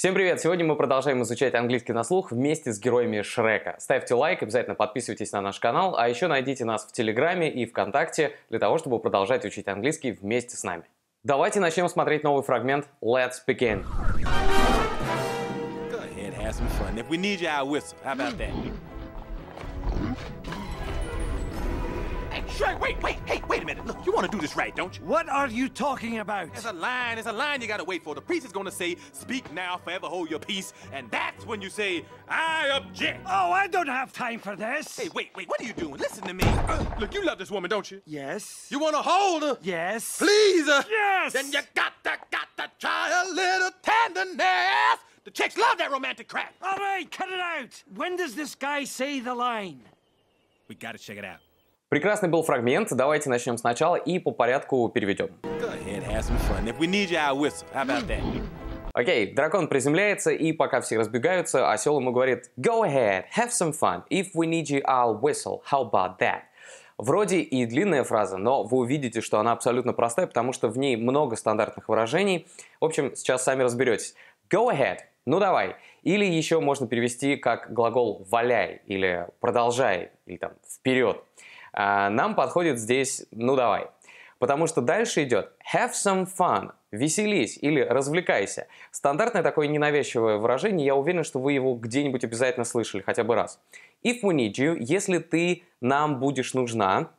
Всем привет! Сегодня мы продолжаем изучать английский на слух вместе с героями Шрека. Ставьте лайк, обязательно подписывайтесь на наш канал, а еще найдите нас в Телеграме и ВКонтакте для того, чтобы продолжать учить английский вместе с нами. Давайте начнем смотреть новый фрагмент «Let's begin». Go ahead, have some fun. If we need you, I'll Shrek, wait, wait, hey, wait a minute. Look, you want to do this right, don't you? What are you talking about? There's a line, there's a line you gotta wait for. The priest is gonna say, speak now, forever hold your peace. And that's when you say, I object. Oh, I don't have time for this. Hey, wait, wait, what are you doing? Listen to me. Uh, look, you love this woman, don't you? Yes. You wanna hold her? Yes. Please her? Yes. Then you gotta, gotta try a little tenderness. The chicks love that romantic crap. All right, cut it out. When does this guy say the line? We gotta check it out. Прекрасный был фрагмент, давайте начнем сначала и по порядку переведем. Окей, okay, дракон приземляется, и пока все разбегаются, осел ему говорит «Go ahead, have some fun. If we need you, I'll whistle. How about that?» Вроде и длинная фраза, но вы увидите, что она абсолютно простая, потому что в ней много стандартных выражений. В общем, сейчас сами разберетесь. Go ahead. Ну давай. Или еще можно перевести как глагол «валяй» или «продолжай» или там «вперед». А, нам подходит здесь «ну давай». Потому что дальше идет «have some fun», «веселись» или «развлекайся». Стандартное такое ненавязчивое выражение, я уверен, что вы его где-нибудь обязательно слышали хотя бы раз. «If we need you», если ты нам будешь нужна,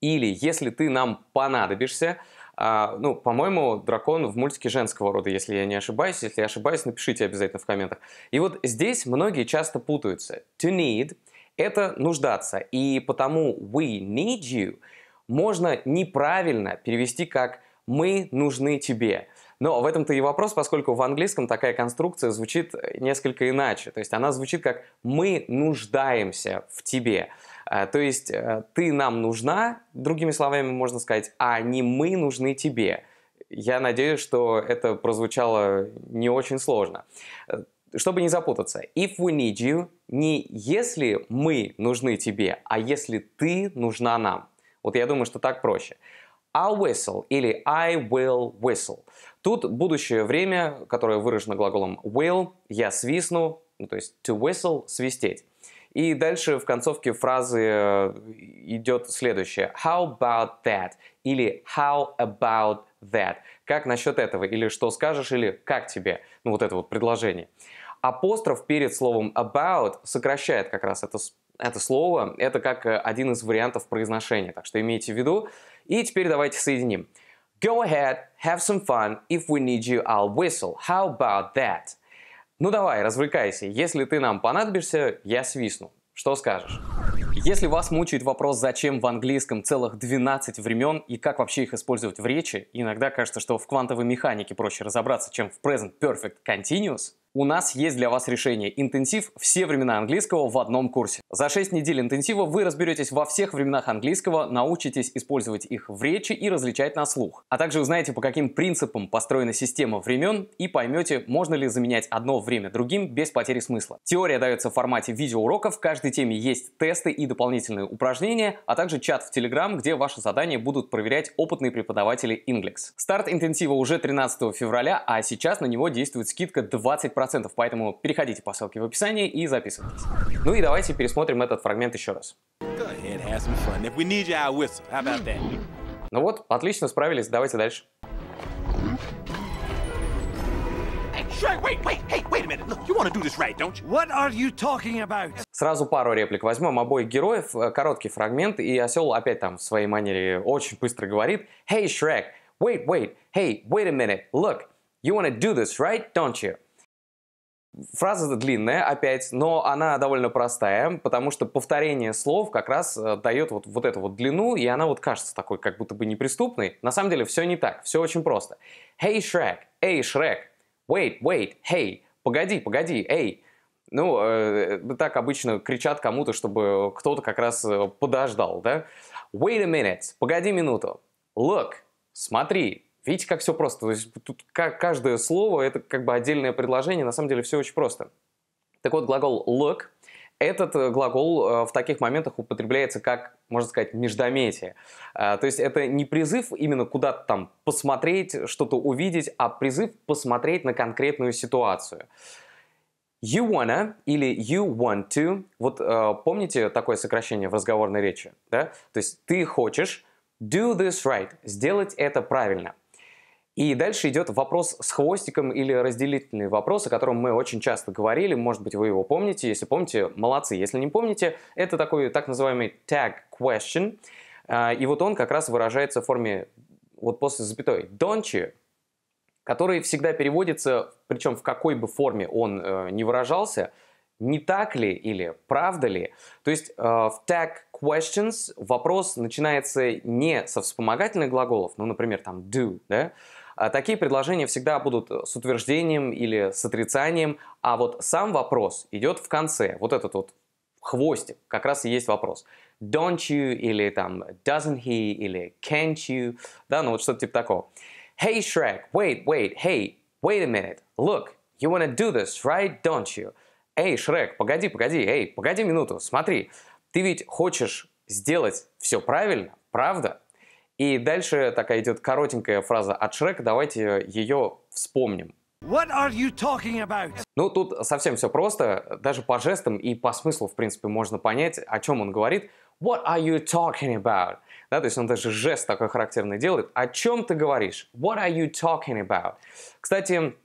или если ты нам понадобишься, а, ну, по-моему, дракон в мультике женского рода, если я не ошибаюсь. Если я ошибаюсь, напишите обязательно в комментах. И вот здесь многие часто путаются. To need – это нуждаться. И потому we need you можно неправильно перевести как мы нужны тебе. Но в этом-то и вопрос, поскольку в английском такая конструкция звучит э, несколько иначе. То есть она звучит как «мы нуждаемся в тебе». Э, то есть э, «ты нам нужна», другими словами можно сказать, а не «мы нужны тебе». Я надеюсь, что это прозвучало не очень сложно чтобы не запутаться, if we need you, не если мы нужны тебе, а если ты нужна нам. Вот я думаю, что так проще. I'll а whistle или I will whistle. Тут будущее время, которое выражено глаголом will, я свистну, ну, то есть to whistle – свистеть. И дальше в концовке фразы э, идет следующее. How about that? Или how about that? Как насчет этого? Или что скажешь? Или как тебе? Ну, вот это вот предложение. Апостроф перед словом about сокращает как раз это, это слово. Это как э, один из вариантов произношения, так что имейте в виду. И теперь давайте соединим. Go ahead, have some fun. If we need you, I'll whistle. How about that? Ну давай, развлекайся. Если ты нам понадобишься, я свистну. Что скажешь? Если вас мучает вопрос, зачем в английском целых 12 времен и как вообще их использовать в речи, иногда кажется, что в квантовой механике проще разобраться, чем в present perfect continuous, у нас есть для вас решение. Интенсив «Все времена английского» в одном курсе. За 6 недель интенсива вы разберетесь во всех временах английского, научитесь использовать их в речи и различать на слух. А также узнаете, по каким принципам построена система времен и поймете, можно ли заменять одно время другим без потери смысла. Теория дается в формате видеоуроков, в каждой теме есть тесты и дополнительные упражнения, а также чат в Telegram, где ваши задания будут проверять опытные преподаватели Inglex. Старт интенсива уже 13 февраля, а сейчас на него действует скидка 20% 10%, поэтому переходите по ссылке в описании и записывайтесь. Ну и давайте пересмотрим этот фрагмент еще раз. Ну вот, отлично справились, давайте дальше. Сразу пару реплик возьмем обоих героев, э, короткий фрагмент, и осел опять там в своей манере очень быстро говорит «Hey, Shrek, wait, wait, hey, wait a minute, look, you wanna do this, right, don't you?» Фраза длинная, опять, но она довольно простая, потому что повторение слов как раз э, дает вот, вот эту вот длину, и она вот кажется такой как будто бы неприступной. На самом деле все не так, все очень просто. Hey, Shrek, hey, Shrek, wait, wait, hey, погоди, погоди, Hey. Ну, э, так обычно кричат кому-то, чтобы кто-то как раз э, подождал, да? Wait a minute, погоди минуту. Look, смотри, Видите, как все просто. То есть тут каждое слово — это как бы отдельное предложение. На самом деле все очень просто. Так вот, глагол look этот э, глагол э, в таких моментах употребляется как, можно сказать, междометие. А, то есть это не призыв именно куда-то там посмотреть, что-то увидеть, а призыв посмотреть на конкретную ситуацию. You wanna или you want to. Вот э, помните такое сокращение в разговорной речи? Да? То есть ты хочешь do this right, сделать это правильно – и дальше идет вопрос с хвостиком или разделительный вопрос, о котором мы очень часто говорили, может быть, вы его помните, если помните, молодцы, если не помните, это такой так называемый tag question, а, и вот он как раз выражается в форме вот после запятой don't you, который всегда переводится, причем в какой бы форме он э, не выражался, не так ли или правда ли. То есть э, в tag questions вопрос начинается не со вспомогательных глаголов, ну, например, там do, да, а такие предложения всегда будут с утверждением или с отрицанием, а вот сам вопрос идет в конце, вот этот вот хвостик, как раз и есть вопрос. Don't you или там doesn't he или can't you, да, ну вот что-то типа такого. Hey Shrek, wait, wait, hey, wait a minute, look, you wanna do this, right, don't you? Эй, Шрек, погоди, погоди, эй, погоди минуту, смотри, ты ведь хочешь сделать все правильно, правда? И дальше такая идет коротенькая фраза от Шрека, давайте ее вспомним. What are you talking about? Ну, тут совсем все просто. Даже по жестам и по смыслу, в принципе, можно понять, о чем он говорит. What are you talking about? Да, то есть он даже жест такой характерный делает. О чем ты говоришь? What are you talking about? Кстати,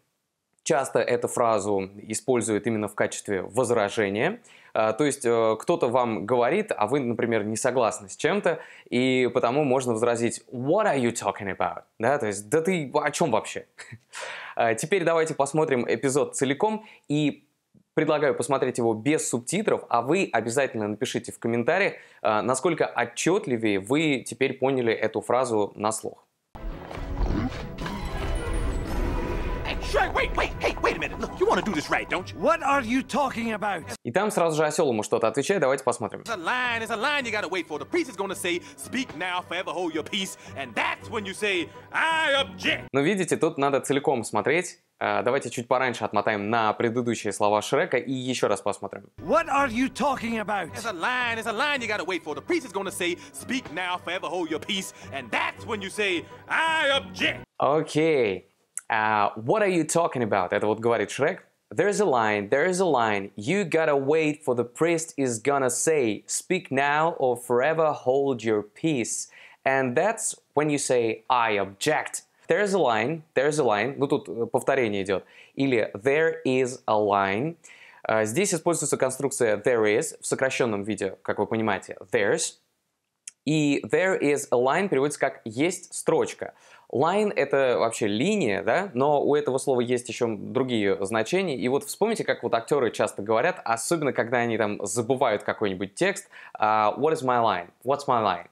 часто эту фразу используют именно в качестве возражения. А, то есть э, кто-то вам говорит, а вы, например, не согласны с чем-то, и потому можно возразить «What are you talking about?» да, То есть «Да ты о чем вообще?» а, Теперь давайте посмотрим эпизод целиком и предлагаю посмотреть его без субтитров, а вы обязательно напишите в комментариях, а, насколько отчетливее вы теперь поняли эту фразу на слух. wait, wait, wait hey, a minute. Look, you you? you want to do this right, don't What are talking about? И там сразу же осел ему что-то отвечает, давайте посмотрим. It's it's a a line, line. You you gotta wait for the priest is gonna say. say Speak now, forever hold your peace. And that's when I object. Ну видите, тут надо целиком смотреть. Давайте чуть пораньше отмотаем на предыдущие слова Шрека и еще раз посмотрим. What are you talking about? It's a line, it's a line you gotta wait for. The priest is gonna say, speak now, forever hold your peace. And that's when you say, I object. Окей. Okay. Uh, what are you talking about? Это вот говорит Шрек. There's a line, there's a line. You gotta wait for the priest is gonna say, speak now or forever hold your peace. And that's when you say, I object. There's a line, there's a line. Ну, тут э, повторение идет. Или there is a line. Э, здесь используется конструкция there is в сокращенном виде, как вы понимаете, there's. И there is a line переводится как есть строчка. Line — это вообще линия, да, но у этого слова есть еще другие значения. И вот вспомните, как вот актеры часто говорят, особенно когда они там забывают какой-нибудь текст. Uh, what is my line? What's my line?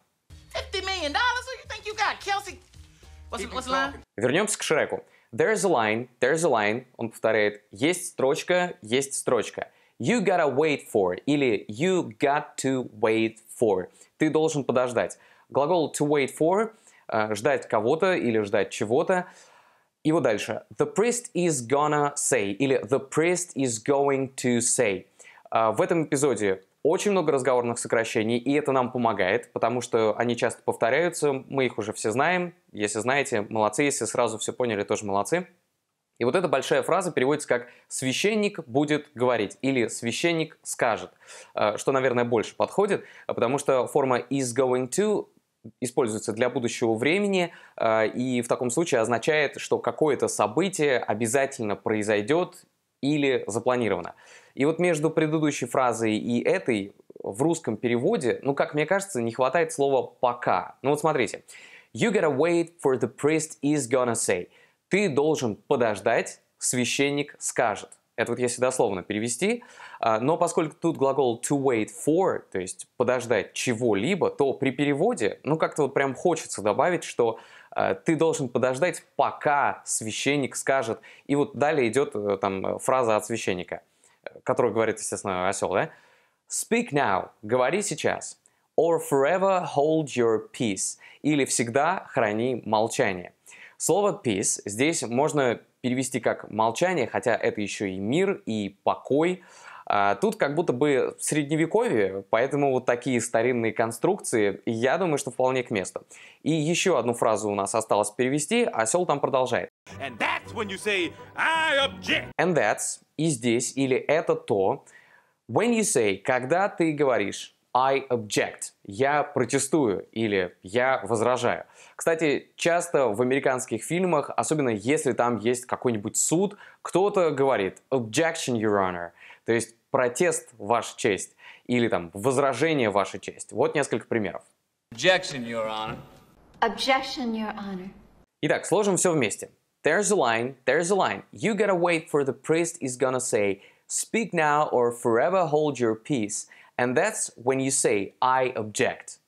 Вернемся к Шреку. There's a line, there's a line, он повторяет, есть строчка, есть строчка. You gotta wait for или you got to wait for. Ты должен подождать. Глагол to wait for — Э, ждать кого-то или ждать чего-то. И вот дальше. The priest is gonna say или the priest is going to say. Э, в этом эпизоде очень много разговорных сокращений, и это нам помогает, потому что они часто повторяются, мы их уже все знаем. Если знаете, молодцы, если сразу все поняли, тоже молодцы. И вот эта большая фраза переводится как «священник будет говорить» или «священник скажет», э, что, наверное, больше подходит, потому что форма «is going to» используется для будущего времени, а, и в таком случае означает, что какое-то событие обязательно произойдет или запланировано. И вот между предыдущей фразой и этой в русском переводе, ну, как мне кажется, не хватает слова «пока». Ну вот смотрите. You gotta wait for the priest is gonna say. Ты должен подождать, священник скажет. Это вот если дословно перевести. А, но поскольку тут глагол to wait for, то есть подождать чего-либо, то при переводе, ну как-то вот прям хочется добавить, что а, ты должен подождать, пока священник скажет. И вот далее идет э, там фраза от священника, которую говорит, естественно, осел, да? Speak now, говори сейчас. Or forever hold your peace. Или всегда храни молчание. Слово peace здесь можно перевести как молчание, хотя это еще и мир, и покой. А, тут как будто бы в средневековье, поэтому вот такие старинные конструкции, я думаю, что вполне к месту. И еще одну фразу у нас осталось перевести, осел там продолжает. And that's when you say, I object. And that's, и здесь, или это то. When you say, когда ты говоришь, I object. Я протестую или я возражаю. Кстати, часто в американских фильмах, особенно если там есть какой-нибудь суд, кто-то говорит objection, your honor, то есть протест, ваша честь, или там возражение, ваша честь. Вот несколько примеров. Objection, your honor. Objection, your honor. Итак, сложим все вместе. There's a line, there's a line. You gotta wait for the priest is gonna say, speak now or forever hold your peace. And that's when you say I object.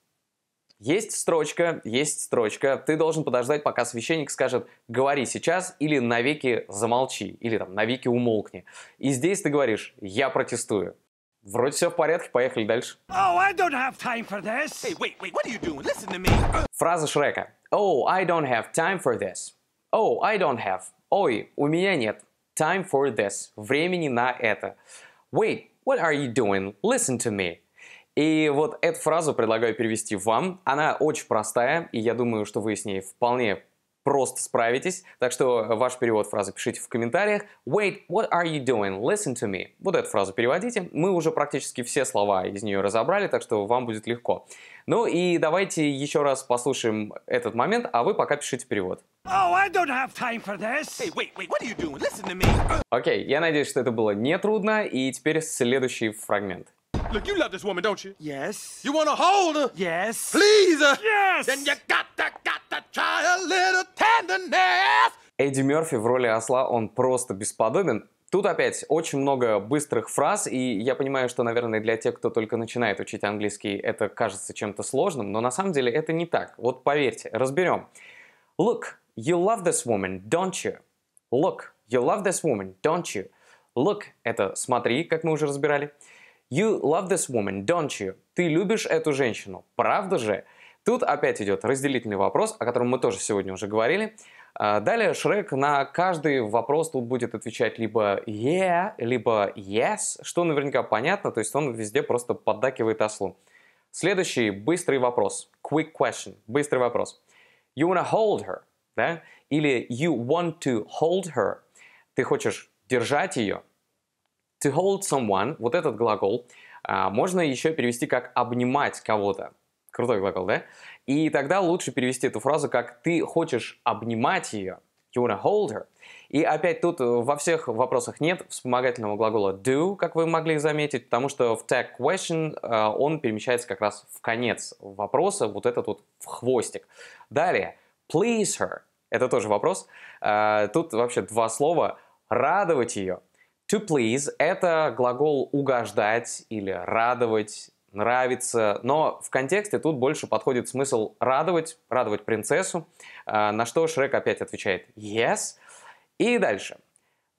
Есть строчка, есть строчка. Ты должен подождать, пока священник скажет «говори сейчас» или «навеки замолчи», или там «навеки умолкни». И здесь ты говоришь «я протестую». Вроде все в порядке, поехали дальше. Oh, Фраза Шрека. Oh, I don't have time for this. Oh, I don't have. Ой, у меня нет. Time for this. Времени на это. Wait, What are you doing? Listen to me. И вот эту фразу предлагаю перевести вам. Она очень простая, и я думаю, что вы с ней вполне просто справитесь. Так что ваш перевод фразы пишите в комментариях. Wait, what are you doing? Listen to me. Вот эту фразу переводите. Мы уже практически все слова из нее разобрали, так что вам будет легко. Ну и давайте еще раз послушаем этот момент, а вы пока пишите перевод. Oh, Окей, я надеюсь, что это было не трудно, и теперь следующий фрагмент. Look, you love this woman, don't you? Yes. You want to hold her? Yes. Please her? Yes. Then you got to, got to try a little tenderness. Эдди Мерфи в роли осла, он просто бесподобен. Тут опять очень много быстрых фраз, и я понимаю, что, наверное, для тех, кто только начинает учить английский, это кажется чем-то сложным, но на самом деле это не так. Вот поверьте, разберем. Look, you love this woman, don't you? Look, you love this woman, don't you? Look – это «смотри», как мы уже разбирали. You love this woman, don't you? Ты любишь эту женщину, правда же? Тут опять идет разделительный вопрос, о котором мы тоже сегодня уже говорили. А, далее Шрек на каждый вопрос тут будет отвечать либо yeah, либо yes, что наверняка понятно, то есть он везде просто поддакивает ослу. Следующий быстрый вопрос, quick question, быстрый вопрос. You wanna hold her, да? Или you want to hold her, ты хочешь держать ее, To hold someone, вот этот глагол, а, можно еще перевести как обнимать кого-то. Крутой глагол, да? И тогда лучше перевести эту фразу как «ты хочешь обнимать ее». You wanna hold her. И опять тут э, во всех вопросах нет вспомогательного глагола do, как вы могли заметить, потому что в tag question э, он перемещается как раз в конец вопроса, вот этот вот в хвостик. Далее, please her. Это тоже вопрос. А, тут вообще два слова. Радовать ее – To please — это глагол угождать или радовать, нравится, но в контексте тут больше подходит смысл радовать, радовать принцессу, э, на что Шрек опять отвечает «yes». И дальше.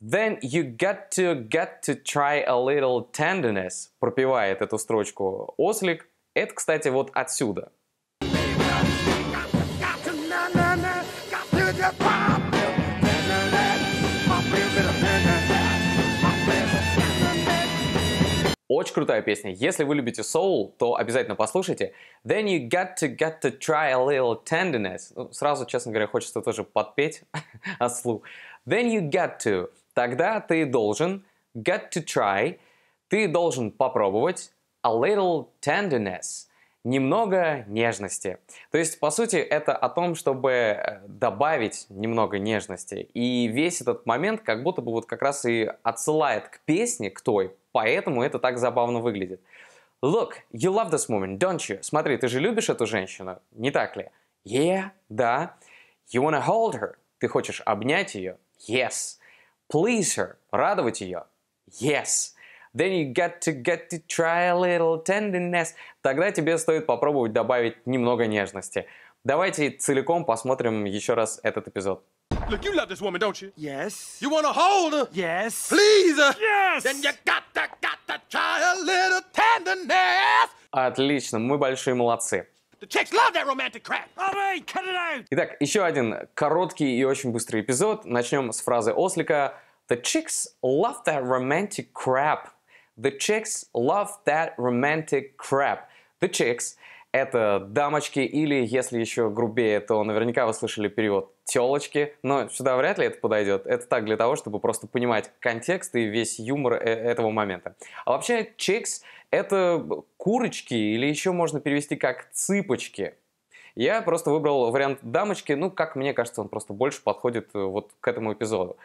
Then you got to get to try a little tenderness, пропевает эту строчку ослик. Это, кстати, вот отсюда. Очень крутая песня. Если вы любите соул, то обязательно послушайте. Then you got to, get to try a little tenderness. Ну, сразу, честно говоря, хочется тоже подпеть ослу. Then you got to. Тогда ты должен get to try. Ты должен попробовать a little tenderness немного нежности. То есть, по сути, это о том, чтобы э, добавить немного нежности. И весь этот момент как будто бы вот как раз и отсылает к песне, к той, Поэтому это так забавно выглядит. Look, you love this woman, don't you? Смотри, ты же любишь эту женщину, не так ли? Yeah, да. You wanna hold her? Ты хочешь обнять ее? Yes. Please her? Радовать ее? Yes. Then you got to get to try a little tenderness. Тогда тебе стоит попробовать добавить немного нежности. Давайте целиком посмотрим еще раз этот эпизод. Look, you love this woman, don't you? Yes. You want to hold her? Yes. Please her? Yes. Then you got to, got to try a little tenderness. Отлично, мы большие молодцы. Итак, еще один короткий и очень быстрый эпизод. Начнем с фразы Ослика. The chicks love that romantic crap. The chicks love that romantic crap. The chicks – это дамочки, или, если еще грубее, то наверняка вы слышали перевод телочки, но сюда вряд ли это подойдет. Это так для того, чтобы просто понимать контекст и весь юмор э, этого момента. А вообще чекс это курочки или еще можно перевести как цыпочки. Я просто выбрал вариант дамочки, ну, как мне кажется, он просто больше подходит э, вот к этому эпизоду.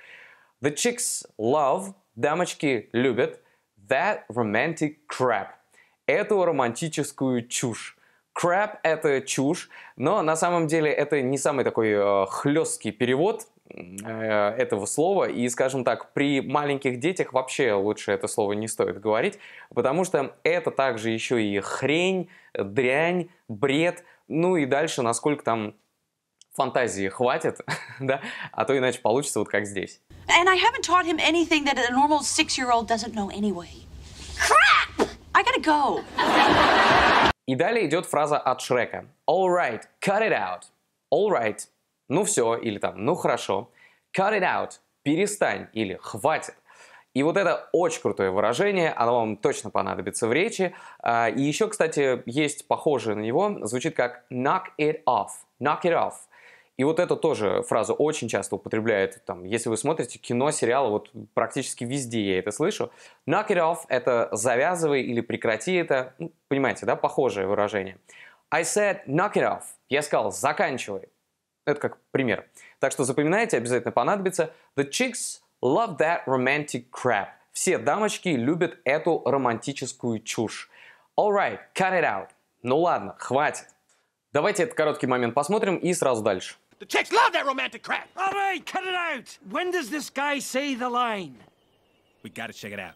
The chicks love, дамочки любят that romantic crap, эту романтическую чушь. Crap — это чушь, но на самом деле это не самый такой э, хлесткий перевод э, этого слова, и, скажем так, при маленьких детях вообще лучше это слово не стоит говорить, потому что это также еще и хрень, дрянь, бред, ну и дальше, насколько там фантазии хватит, да, а то иначе получится вот как здесь. И далее идет фраза от Шрека. All right, cut it out. All right, ну все, или там, ну хорошо. Cut it out, перестань, или хватит. И вот это очень крутое выражение, оно вам точно понадобится в речи. А, и еще, кстати, есть похожее на него, звучит как knock it off, knock it off. И вот это тоже фраза очень часто употребляет, там, если вы смотрите кино, сериалы, вот практически везде я это слышу. Knock it off — это завязывай или прекрати это. Ну, понимаете, да, похожее выражение. I said knock it off. Я сказал заканчивай. Это как пример. Так что запоминайте, обязательно понадобится. The chicks love that romantic crap. Все дамочки любят эту романтическую чушь. All right, cut it out. Ну ладно, хватит. Давайте этот короткий момент посмотрим и сразу дальше. The chicks love that romantic crap. All right, cut it out. When does this guy say the line? We gotta check it out.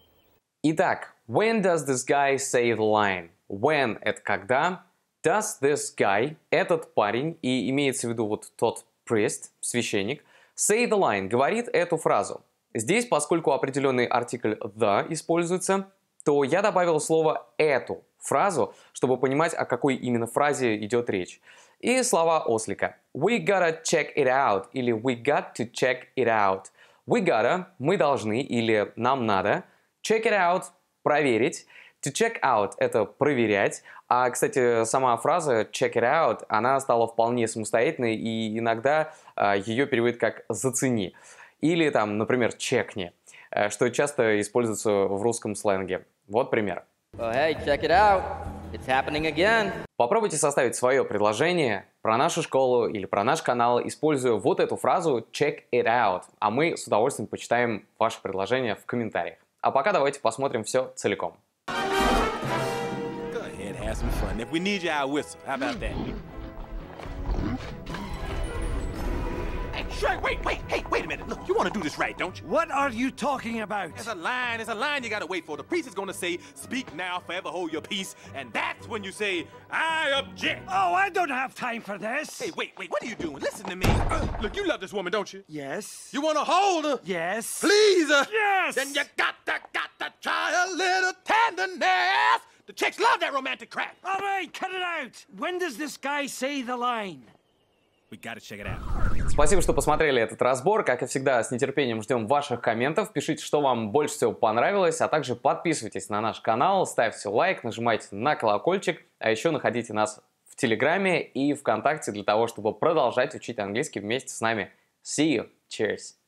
Итак, when does this guy say the line? When – это когда. Does this guy – этот парень, и имеется в виду вот тот priest, священник, say the line – говорит эту фразу. Здесь, поскольку определенный артикль the используется, то я добавил слово эту – фразу, чтобы понимать, о какой именно фразе идет речь. И слова ослика. We gotta check it out или we got to check it out. We gotta – мы должны или нам надо. Check it out – проверить. To check out – это проверять. А, кстати, сама фраза check it out, она стала вполне самостоятельной, и иногда э, а, ее переводят как «зацени». Или там, например, «чекни», э, что часто используется в русском сленге. Вот пример. Well, hey, check it out. It's happening again. Попробуйте составить свое предложение про нашу школу или про наш канал, используя вот эту фразу check it out, а мы с удовольствием почитаем ваше предложение в комментариях. А пока давайте посмотрим все целиком. Go ahead, have some fun. If we need you, I'll whistle. How about that? Wait, wait, hey, wait a minute. Look, you want to do this right, don't you? What are you talking about? There's a line, there's a line you gotta wait for. The priest is gonna say, speak now, forever hold your peace. And that's when you say, I object. Oh, I don't have time for this. Hey, wait, wait, what are you doing? Listen to me. Uh, look, you love this woman, don't you? Yes. You wanna hold her? Yes. Please her? Yes. Then you gotta, gotta try a little tenderness. The chicks love that romantic crap. All right, cut it out. When does this guy say the line? We gotta check it out. Спасибо, что посмотрели этот разбор. Как и всегда, с нетерпением ждем ваших комментов. Пишите, что вам больше всего понравилось, а также подписывайтесь на наш канал, ставьте лайк, нажимайте на колокольчик, а еще находите нас в Телеграме и ВКонтакте для того, чтобы продолжать учить английский вместе с нами. See you! Cheers!